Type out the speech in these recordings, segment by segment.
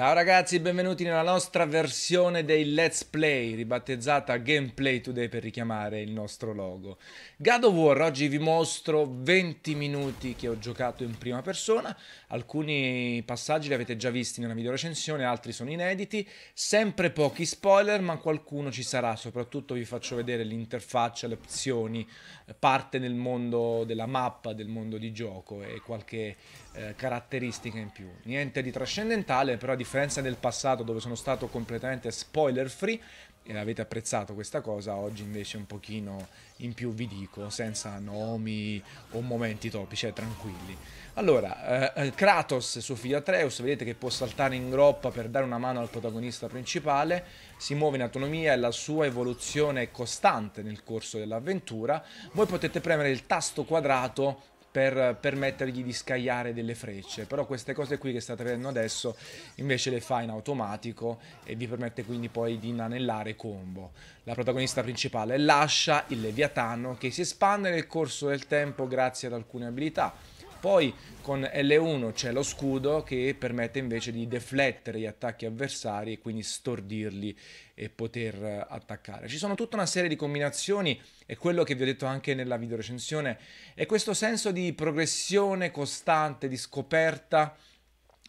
Ciao ragazzi, benvenuti nella nostra versione dei Let's Play, ribattezzata Gameplay Today per richiamare il nostro logo. God of War, oggi vi mostro 20 minuti che ho giocato in prima persona, alcuni passaggi li avete già visti nella video recensione, altri sono inediti, sempre pochi spoiler ma qualcuno ci sarà, soprattutto vi faccio vedere l'interfaccia, le opzioni, eh, parte del mondo della mappa, del mondo di gioco e qualche eh, caratteristiche in più. Niente di trascendentale, però a differenza del passato dove sono stato completamente spoiler free e avete apprezzato questa cosa, oggi invece un pochino in più vi dico, senza nomi o momenti topici, cioè eh, tranquilli. Allora, eh, eh Kratos e suo figlio Atreus, vedete che può saltare in groppa per dare una mano al protagonista principale, si muove in autonomia e la sua evoluzione è costante nel corso dell'avventura. Voi potete premere il tasto quadrato per permettergli di scagliare delle frecce. Però queste cose qui che state vedendo adesso invece le fa in automatico e vi permette quindi poi di inanellare combo. La protagonista principale è lascia il Leviatano che si espande nel corso del tempo grazie ad alcune abilità poi con L1 c'è lo scudo che permette invece di deflettere gli attacchi avversari e quindi stordirli e poter eh, attaccare. Ci sono tutta una serie di combinazioni e quello che vi ho detto anche nella videorecensione è questo senso di progressione costante, di scoperta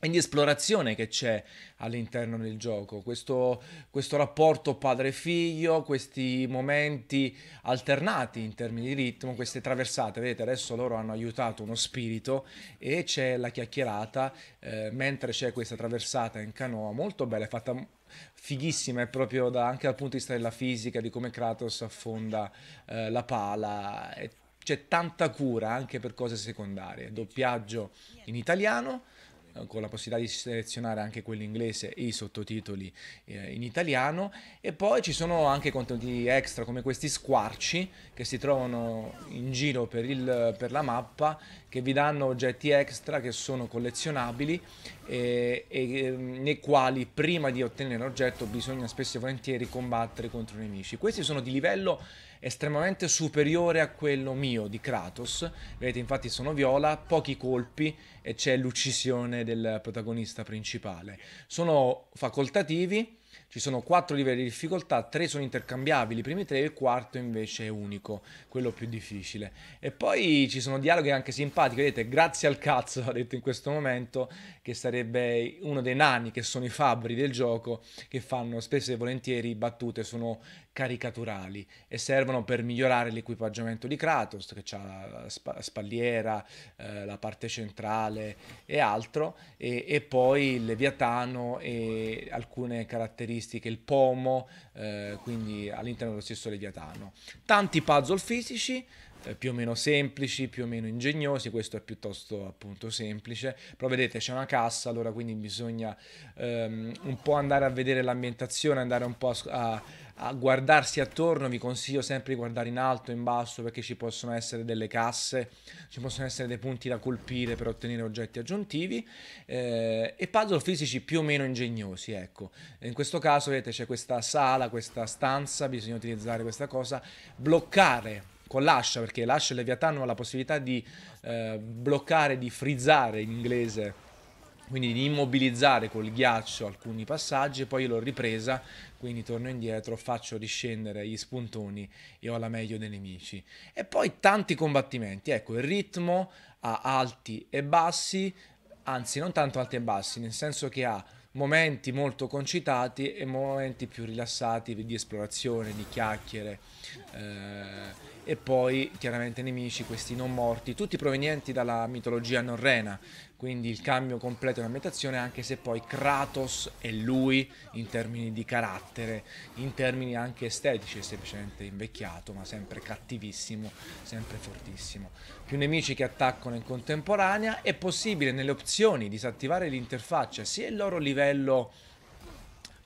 e di esplorazione che c'è all'interno del gioco, questo, questo rapporto padre-figlio, questi momenti alternati in termini di ritmo, queste traversate, vedete adesso loro hanno aiutato uno spirito e c'è la chiacchierata eh, mentre c'è questa traversata in canoa molto bella, è fatta fighissima, è proprio da, anche dal punto di vista della fisica, di come Kratos affonda eh, la pala, c'è tanta cura anche per cose secondarie, doppiaggio in italiano eh, con la possibilità di selezionare anche quello inglese e i sottotitoli eh, in italiano e poi ci sono anche contenuti extra come questi squarci che si trovano in giro per, il, per la mappa che vi danno oggetti extra che sono collezionabili eh, e, e ehm, nei quali prima di ottenere l'oggetto bisogna spesso e volentieri combattere contro i nemici questi sono di livello estremamente superiore a quello mio di Kratos. Vedete, infatti sono viola, pochi colpi e c'è l'uccisione del protagonista principale. Sono facoltativi, ci sono quattro livelli di difficoltà, tre sono intercambiabili, i primi tre, il quarto invece è unico, quello più difficile. E poi ci sono dialoghi anche simpatici, vedete, grazie al cazzo, ha detto in questo momento, che sarebbe uno dei nani che sono i fabbri del gioco, che fanno spesso e volentieri battute, sono caricaturali e servono per migliorare l'equipaggiamento di Kratos che ha la spalliera, eh, la parte centrale e altro e, e, poi il leviatano e alcune caratteristiche, il pomo, eh, quindi all'interno dello stesso leviatano. Tanti puzzle fisici, eh, più o meno semplici, più o meno ingegnosi, questo è piuttosto appunto semplice, però vedete c'è una cassa, allora quindi bisogna um, un po' andare a vedere l'ambientazione, andare un po' a, a, guardarsi attorno, vi consiglio sempre di guardare in alto, in basso, perché ci possono essere delle casse, ci possono essere dei punti da colpire per ottenere oggetti aggiuntivi eh, e puzzle fisici più o meno ingegnosi, ecco. In questo caso vedete c'è questa sala, questa stanza, bisogna utilizzare questa cosa, bloccare con l'ascia, perché l'ascia e Leviathan hanno la possibilità di eh, bloccare, di frizzare in inglese quindi di immobilizzare col ghiaccio alcuni passaggi e poi l'ho ripresa, quindi torno indietro, faccio riscendere gli spuntoni e ho la meglio dei nemici. E poi tanti combattimenti, ecco, il ritmo ha alti e bassi, anzi non tanto alti e bassi, nel senso che ha momenti molto concitati e momenti più rilassati di esplorazione, di chiacchiere eh, e poi chiaramente nemici, questi non morti, tutti provenienti dalla mitologia norrena, quindi il cambio completo in ambientazione anche se poi Kratos è lui in termini di carattere, in termini anche estetici è semplicemente invecchiato ma sempre cattivissimo, sempre fortissimo. Più nemici che attaccano in contemporanea è possibile nelle opzioni disattivare l'interfaccia sia il loro livello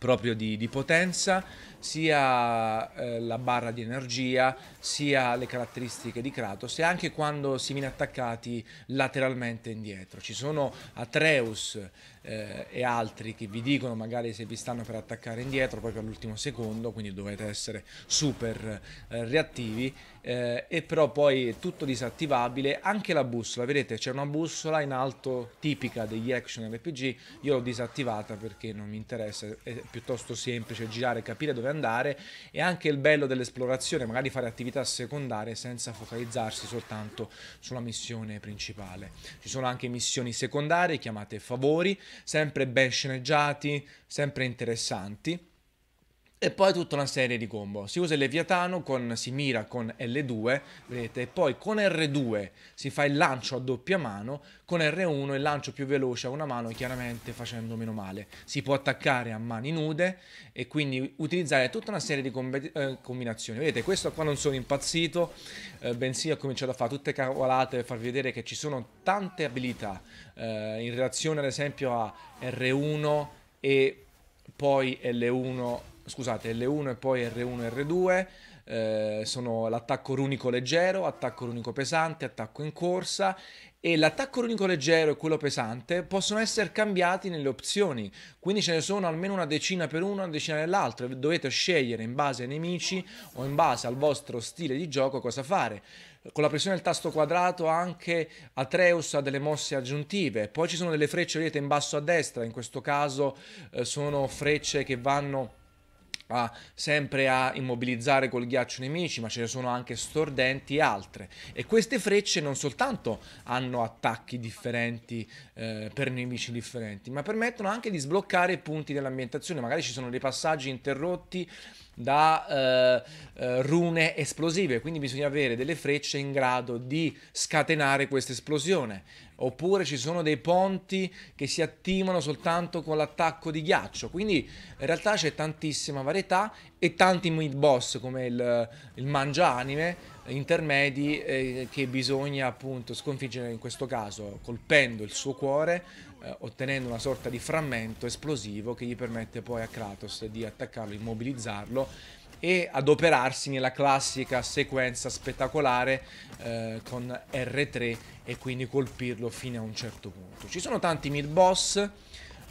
proprio di, di potenza, sia eh, la barra di energia, sia le caratteristiche di Kratos e anche quando si viene attaccati lateralmente indietro. Ci sono Atreus eh, e altri che vi dicono magari se vi stanno per attaccare indietro proprio all'ultimo secondo, quindi dovete essere super eh, reattivi eh, e però poi è tutto disattivabile, anche la bussola, vedete c'è una bussola in alto tipica degli action RPG, io l'ho disattivata perché non mi interessa, è piuttosto semplice girare, capire dove andare e anche il bello dell'esplorazione, magari fare attività secondarie senza focalizzarsi soltanto sulla missione principale. Ci sono anche missioni secondarie chiamate favori sempre ben sceneggiati, sempre interessanti e poi tutta una serie di combo. Si usa il Leviatano, con, si mira con L2, vedete, e poi con R2 si fa il lancio a doppia mano, con R1 il lancio più veloce a una mano, chiaramente facendo meno male. Si può attaccare a mani nude e quindi utilizzare tutta una serie di eh, combinazioni. Vedete, questo qua non sono impazzito, eh, bensì ho cominciato a fare tutte cavolate per farvi vedere che ci sono tante abilità eh, in relazione ad esempio a R1 e poi L1 scusate, L1 e poi R1 e R2. Eh, sono l'attacco runico leggero, attacco runico pesante, attacco in corsa e l'attacco runico leggero e quello pesante possono essere cambiati nelle opzioni, quindi ce ne sono almeno una decina per uno, una decina nell'altro, dovete scegliere in base ai nemici o in base al vostro stile di gioco cosa fare. Con la pressione del tasto quadrato anche Atreus ha delle mosse aggiuntive, poi ci sono delle frecce, vedete in basso a destra, in questo caso eh, sono frecce che vanno a, sempre a immobilizzare col ghiaccio i nemici, ma ce ne sono anche stordenti e altre. E queste frecce non soltanto hanno attacchi differenti eh, per nemici differenti, ma permettono anche di sbloccare punti dell'ambientazione. Magari ci sono dei passaggi interrotti da eh, eh, rune esplosive, quindi bisogna avere delle frecce in grado di scatenare questa esplosione. Oppure ci sono dei ponti che si attivano soltanto con l'attacco di ghiaccio. Quindi in realtà c'è tantissima varietà e tanti mid boss come il, il mangia anime intermedi eh, che bisogna appunto sconfiggere in questo caso colpendo il suo cuore eh, ottenendo una sorta di frammento esplosivo che gli permette poi a Kratos di attaccarlo, immobilizzarlo e adoperarsi nella classica sequenza spettacolare eh, con R3 e quindi colpirlo fino a un certo punto. Ci sono tanti mid boss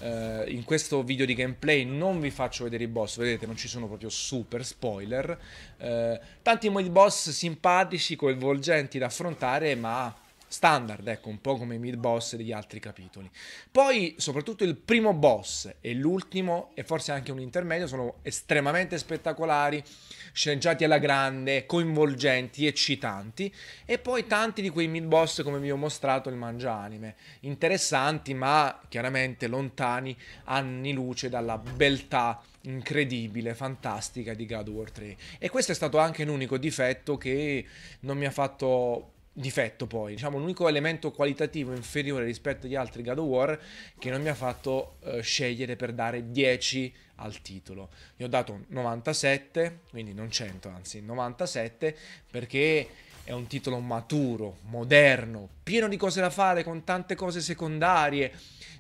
Uh, in questo video di gameplay non vi faccio vedere i boss, vedete non ci sono proprio super spoiler. Uh, tanti modi boss simpatici, coinvolgenti da affrontare, ma standard, ecco, un po' come i mid boss degli altri capitoli. Poi, soprattutto il primo boss e l'ultimo, e forse anche un intermedio, sono estremamente spettacolari, sceneggiati alla grande, coinvolgenti, eccitanti, e poi tanti di quei mid boss, come vi ho mostrato, il mangia anime, interessanti ma chiaramente lontani anni luce dalla beltà incredibile, fantastica di God of War 3. E questo è stato anche l'unico difetto che non mi ha fatto difetto poi, diciamo l'unico elemento qualitativo inferiore rispetto agli altri God of War che non mi ha fatto eh, scegliere per dare 10 al titolo. gli ho dato 97, quindi non 100, anzi 97 perché è un titolo maturo, moderno, pieno di cose da fare, con tante cose secondarie,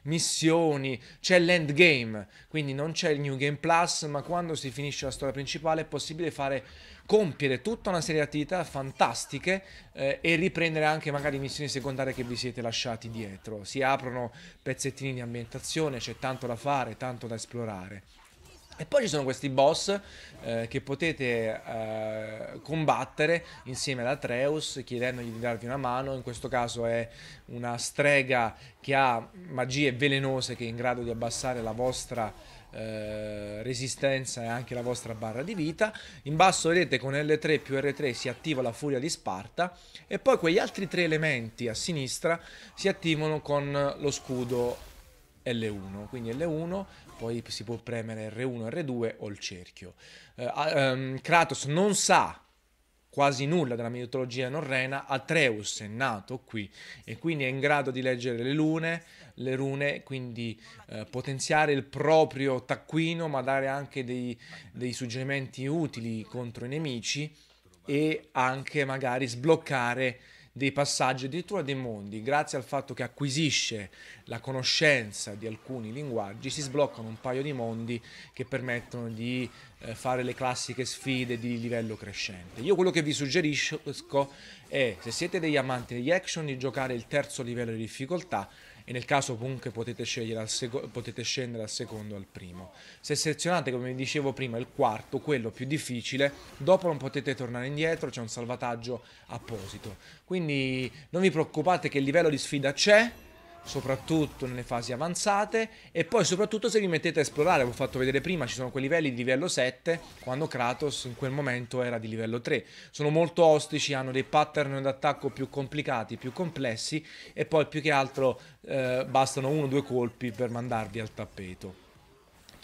missioni, c'è l'endgame, quindi non c'è il New Game Plus, ma quando si finisce la storia principale è possibile fare, compiere tutta una serie di attività fantastiche eh, e riprendere anche magari missioni secondarie che vi siete lasciati dietro. Si aprono pezzettini di ambientazione, c'è tanto da fare, tanto da esplorare. E poi ci sono questi boss eh, che potete eh, combattere insieme ad Atreus chiedendogli di darvi una mano. In questo caso è una strega che ha magie velenose che è in grado di abbassare la vostra eh, resistenza e anche la vostra barra di vita. In basso vedete con L3 più R3 si attiva la furia di Sparta e poi quegli altri tre elementi a sinistra si attivano con lo scudo L1. Quindi L1 poi si può premere R1, R2 o il cerchio. Eh, ehm, Kratos non sa quasi nulla della mitologia norrena, Atreus è nato qui e quindi è in grado di leggere le lune, le rune, quindi eh, potenziare il proprio taccuino, ma dare anche dei, dei suggerimenti utili contro i nemici e anche magari sbloccare dei passaggi, addirittura dei mondi, grazie al fatto che acquisisce la conoscenza di alcuni linguaggi, si sbloccano un paio di mondi che permettono di eh, fare le classiche sfide di livello crescente. Io quello che vi suggerisco è, se siete degli amanti degli action, di giocare il terzo livello di difficoltà, e nel caso comunque potete, potete, scendere al secondo o al primo. Se selezionate, come vi dicevo prima, il quarto, quello più difficile, dopo non potete tornare indietro, c'è un salvataggio apposito. Quindi non vi preoccupate che il livello di sfida c'è, soprattutto nelle fasi avanzate e poi soprattutto se vi mettete a esplorare, vi ho fatto vedere prima, ci sono quei livelli di livello 7 quando Kratos in quel momento era di livello 3. Sono molto ostici, hanno dei pattern d'attacco più complicati, più complessi e poi più che altro eh, bastano uno o due colpi per mandarvi al tappeto.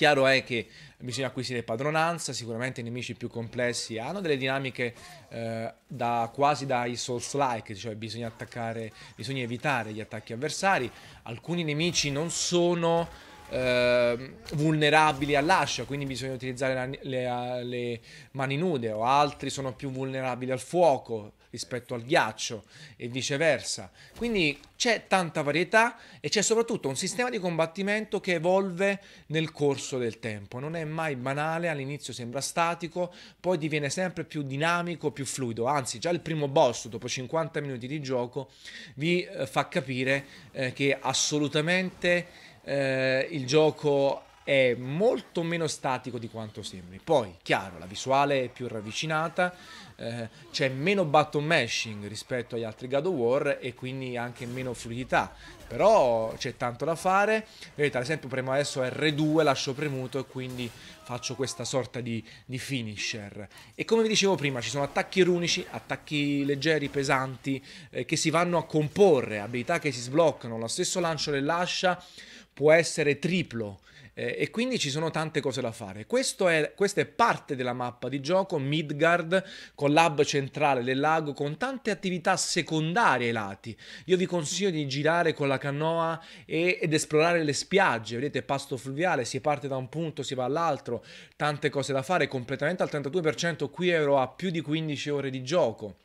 Chiaro è che bisogna acquisire padronanza, sicuramente i nemici più complessi hanno delle dinamiche eh, da, quasi dai Souls-like, cioè bisogna, attaccare, bisogna evitare gli attacchi avversari, alcuni nemici non sono... Eh, vulnerabili all'ascia, quindi bisogna utilizzare le, le, le, mani nude, o altri sono più vulnerabili al fuoco, rispetto al ghiaccio e viceversa. Quindi c'è tanta varietà e c'è soprattutto un sistema di combattimento che evolve nel corso del tempo. Non è mai banale, all'inizio sembra statico, poi diviene sempre più dinamico, più fluido. Anzi, già il primo boss, dopo 50 minuti di gioco, vi eh, fa capire eh, che assolutamente eh, il gioco è molto meno statico di quanto sembri. Poi, chiaro, la visuale è più ravvicinata, eh, c'è meno button mashing rispetto agli altri God of War e quindi anche meno fluidità. Però c'è tanto da fare. Vedete, ad esempio, premo adesso R2, lascio premuto e quindi faccio questa sorta di, di finisher. E come vi dicevo prima, ci sono attacchi runici, attacchi leggeri, pesanti, eh, che si vanno a comporre, abilità che si sbloccano. Lo stesso lancio dell'ascia può essere triplo eh, e quindi ci sono tante cose da fare. È, questa è parte della mappa di gioco, Midgard, con l'hub centrale del lago, con tante attività secondarie ai lati. Io vi consiglio di girare con la canoa e, ed esplorare le spiagge, vedete pasto fluviale, si parte da un punto, si va all'altro, tante cose da fare, completamente al 32%, qui ero a più di 15 ore di gioco.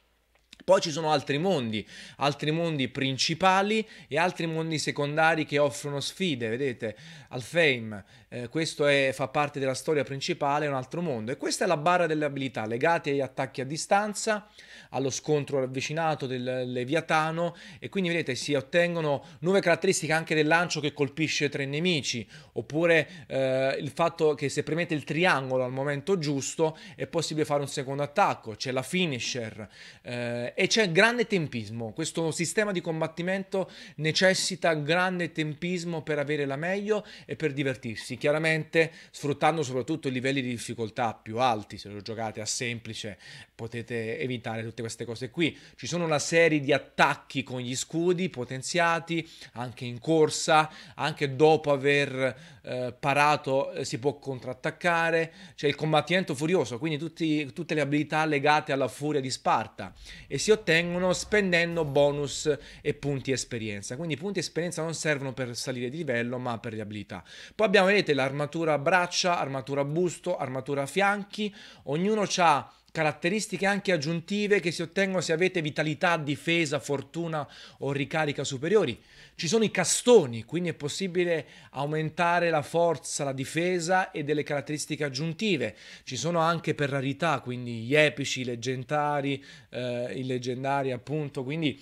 Poi ci sono altri mondi, altri mondi principali e altri mondi secondari che offrono sfide, vedete, al fame, eh, questo è, fa parte della storia principale, è un altro mondo. E questa è la barra delle abilità, legate agli attacchi a distanza, allo scontro ravvicinato del Leviatano, e quindi vedete si ottengono nuove caratteristiche anche del lancio che colpisce tre nemici, oppure eh, il fatto che se premete il triangolo al momento giusto è possibile fare un secondo attacco, c'è la finisher. Eh, eh, e c'è grande tempismo. Questo sistema di combattimento necessita grande tempismo per avere la meglio e per divertirsi. Chiaramente sfruttando soprattutto i livelli di difficoltà più alti, se lo giocate a semplice potete evitare tutte queste cose qui. Ci sono una serie di attacchi con gli scudi potenziati, anche in corsa, anche dopo aver eh, parato eh, si può contrattaccare, c'è il combattimento furioso, quindi tutti, tutte le abilità legate alla furia di Sparta. E e si ottengono spendendo bonus e punti esperienza. Quindi i punti esperienza non servono per salire di livello, ma per le abilità. Poi abbiamo, vedete, l'armatura braccia, armatura busto, armatura fianchi, ognuno ha caratteristiche anche aggiuntive che si ottengono se avete vitalità, difesa, fortuna o ricarica superiori. Ci sono i castoni, quindi è possibile aumentare la forza, la difesa e delle caratteristiche aggiuntive. Ci sono anche per rarità, quindi gli epici, i leggendari, eh, i leggendari appunto, quindi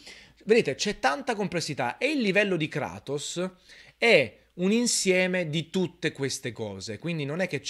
vedete c'è tanta complessità e il livello di Kratos è un insieme di tutte queste cose. Quindi non è che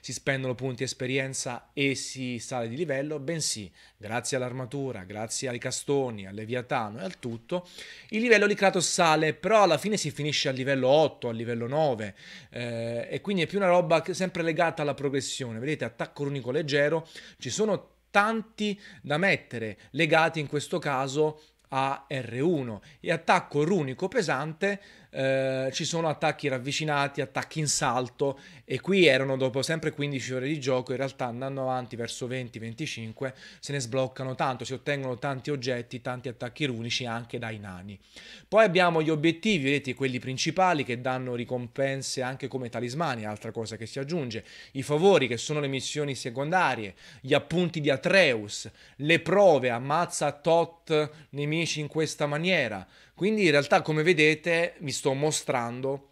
si spendono punti esperienza e si sale di livello, bensì grazie all'armatura, grazie ai castoni, al leviatano e al tutto, il livello di Kratos sale, però alla fine si finisce a livello 8, a livello 9 eh, e quindi è più una roba sempre legata alla progressione. Vedete, attacco runico leggero, ci sono tanti da mettere, legati in questo caso a R1 e attacco runico pesante eh, ci sono attacchi ravvicinati, attacchi in salto e qui erano dopo sempre 15 ore di gioco, in realtà andando avanti verso 20-25 se ne sbloccano tanto, si ottengono tanti oggetti, tanti attacchi runici anche dai nani. Poi abbiamo gli obiettivi, vedete quelli principali che danno ricompense anche come talismani, altra cosa che si aggiunge, i favori che sono le missioni secondarie, gli appunti di Atreus, le prove, ammazza tot nemici in questa maniera, quindi in realtà come vedete vi sto mostrando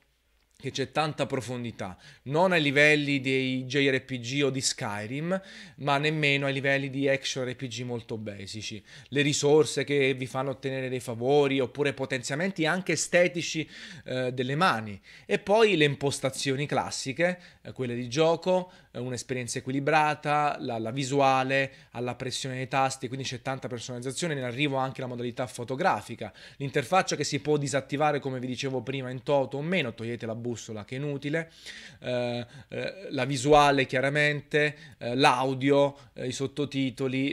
che c'è tanta profondità, non ai livelli dei JRPG o di Skyrim, ma nemmeno ai livelli di action RPG molto basici. Le risorse che vi fanno ottenere dei favori oppure potenziamenti anche estetici eh, delle mani e poi le impostazioni classiche eh, quelle di gioco, eh, un'esperienza equilibrata, la, la, visuale, alla pressione dei tasti, quindi c'è tanta personalizzazione, ne arrivo anche la modalità fotografica, l'interfaccia che si può disattivare come vi dicevo prima in toto o meno, togliete la bussola che è inutile, eh, eh, la visuale chiaramente, eh, l'audio, eh, i sottotitoli,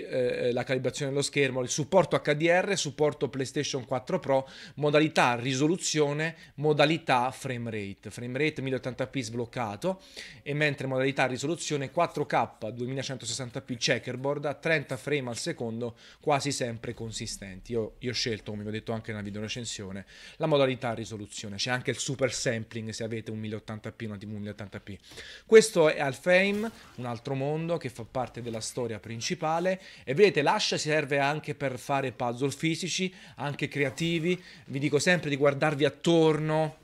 la calibrazione dello schermo, il supporto HDR, supporto PlayStation 4 Pro, modalità risoluzione, modalità frame rate, frame rate 1080p sbloccato e mentre modalità risoluzione 4K 2160p checkerboard a 30 frame al secondo quasi sempre consistenti. Io, io ho scelto, come vi ho detto anche nella video recensione, la modalità risoluzione, c'è anche il super sampling se avete un 1080p, una TV 1080p. Questo è Alfheim, un altro mondo che fa parte della storia principale e vedete l'ascia serve anche per fare puzzle fisici, anche creativi, vi dico sempre di guardarvi attorno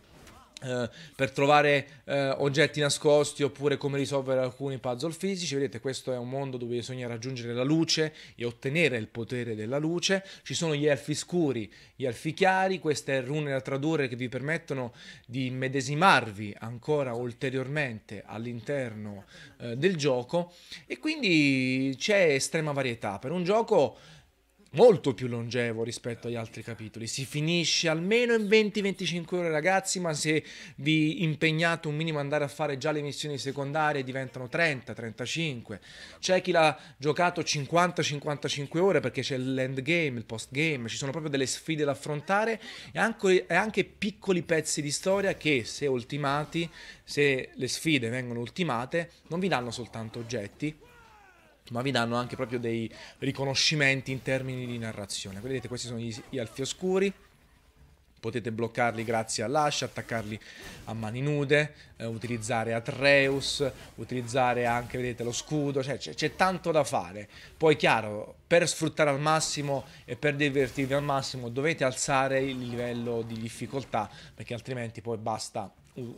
eh, per trovare uh, oggetti nascosti oppure come risolvere alcuni puzzle fisici. Vedete, questo è un mondo dove bisogna raggiungere la luce e ottenere il potere della luce. Ci sono gli elfi scuri, gli elfi chiari, queste rune da tradurre che vi permettono di immedesimarvi ancora ulteriormente all'interno uh, del gioco e quindi c'è estrema varietà per un gioco molto più longevo rispetto agli altri capitoli. Si finisce almeno in 20-25 ore, ragazzi, ma se vi impegnate un minimo andare a fare già le missioni secondarie diventano 30-35. C'è chi l'ha giocato 50-55 ore perché c'è l'endgame, il postgame, ci sono proprio delle sfide da affrontare e anche, e anche piccoli pezzi di storia che se ultimati, se le sfide vengono ultimate, non vi danno soltanto oggetti, ma vi danno anche proprio dei riconoscimenti in termini di narrazione. Vedete, questi sono gli, gli alfi oscuri. Potete bloccarli grazie all'ash, attaccarli a mani nude, eh, utilizzare Atreus, utilizzare anche, vedete, lo scudo, cioè c'è tanto da fare. Poi chiaro, per sfruttare al massimo e per divertirvi al massimo dovete alzare il livello di difficoltà, perché altrimenti poi basta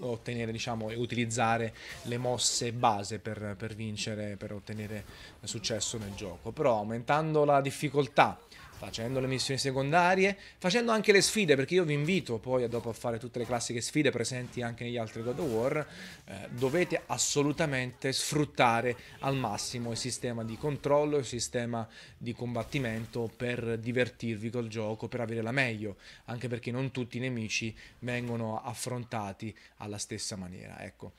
ottenere diciamo, e utilizzare le mosse base per, per vincere, per ottenere successo nel gioco. Però aumentando la difficoltà facendo le missioni secondarie, facendo anche le sfide, perché io vi invito poi dopo a fare tutte le classiche sfide presenti anche negli altri God of War, eh, dovete assolutamente sfruttare al massimo il sistema di controllo, il sistema di combattimento per divertirvi col gioco, per avere la meglio, anche perché non tutti i nemici vengono affrontati alla stessa maniera, ecco.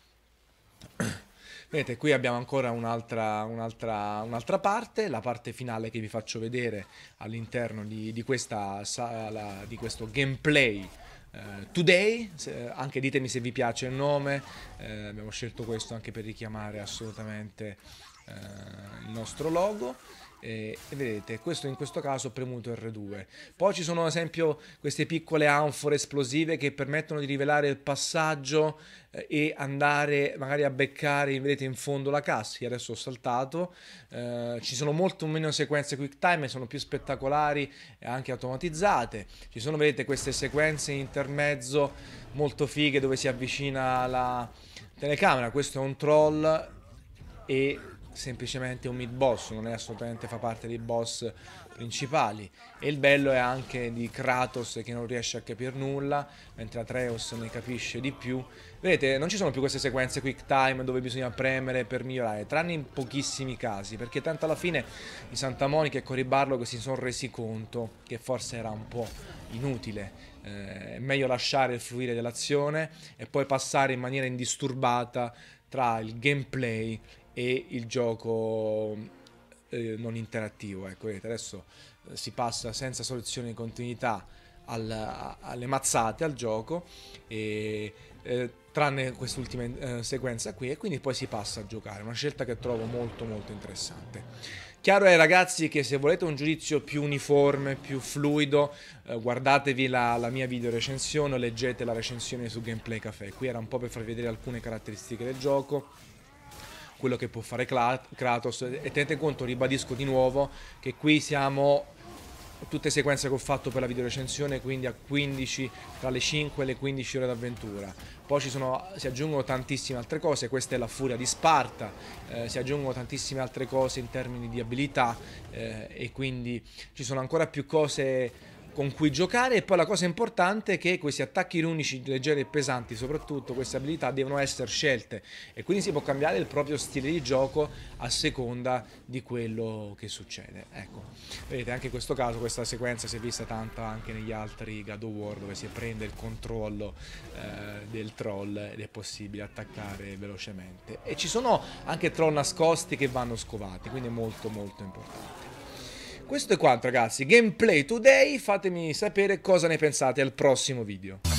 Vedete, qui abbiamo ancora un'altra, un'altra, un'altra parte, la parte finale che vi faccio vedere all'interno di, di questa sala, di questo gameplay. Eh, today, se, anche ditemi se vi piace il nome, eh, abbiamo scelto questo anche per richiamare assolutamente eh, nostro logo e, vedete questo in questo caso ho premuto R2 poi ci sono ad esempio queste piccole anfore esplosive che permettono di rivelare il passaggio eh, e andare magari a beccare vedete in fondo la cassa Io adesso ho saltato eh, ci sono molto meno sequenze quick time sono più spettacolari e anche automatizzate ci sono vedete queste sequenze in intermezzo molto fighe dove si avvicina la telecamera questo è un troll e semplicemente un mid boss, non è assolutamente fa parte dei boss principali. E il bello è anche di Kratos che non riesce a capire nulla, mentre Atreus ne capisce di più. Vedete, non ci sono più queste sequenze quick time dove bisogna premere per migliorare, tranne in pochissimi casi, perché tanto alla fine i Santa Monica e Coribarlo che si sono resi conto che forse era un po' inutile. Eh, è meglio lasciare il fluire dell'azione e poi passare in maniera indisturbata tra il gameplay e il gioco eh, non interattivo. Ecco, vedete, adesso eh, si passa senza soluzione di continuità al, alle mazzate al gioco, e, eh, tranne quest'ultima eh, sequenza qui, e quindi poi si passa a giocare. Una scelta che trovo molto molto interessante. Chiaro è ragazzi che se volete un giudizio più uniforme, più fluido, eh, guardatevi la, la, mia video recensione o leggete la recensione su Gameplay Café. Qui era un po' per farvi vedere alcune caratteristiche del gioco quello che può fare Kratos e tenete conto, ribadisco di nuovo, che qui siamo tutte sequenze che ho fatto per la videorecensione, quindi a 15, tra le 5 e le 15 ore d'avventura. Poi sono, si aggiungono tantissime altre cose, questa è la furia di Sparta, eh, si aggiungono tantissime altre cose in termini di abilità eh, e quindi ci sono ancora più cose con cui giocare e poi la cosa importante è che questi attacchi runici leggeri e pesanti, soprattutto queste abilità, devono essere scelte e quindi si può cambiare il proprio stile di gioco a seconda di quello che succede. Ecco, vedete anche in questo caso questa sequenza si è vista tanto anche negli altri God of War dove si prende il controllo eh, del troll ed è possibile attaccare velocemente. E ci sono anche troll nascosti che vanno scovati, quindi è molto molto importante. Questo è quanto ragazzi, gameplay today, fatemi sapere cosa ne pensate al prossimo video.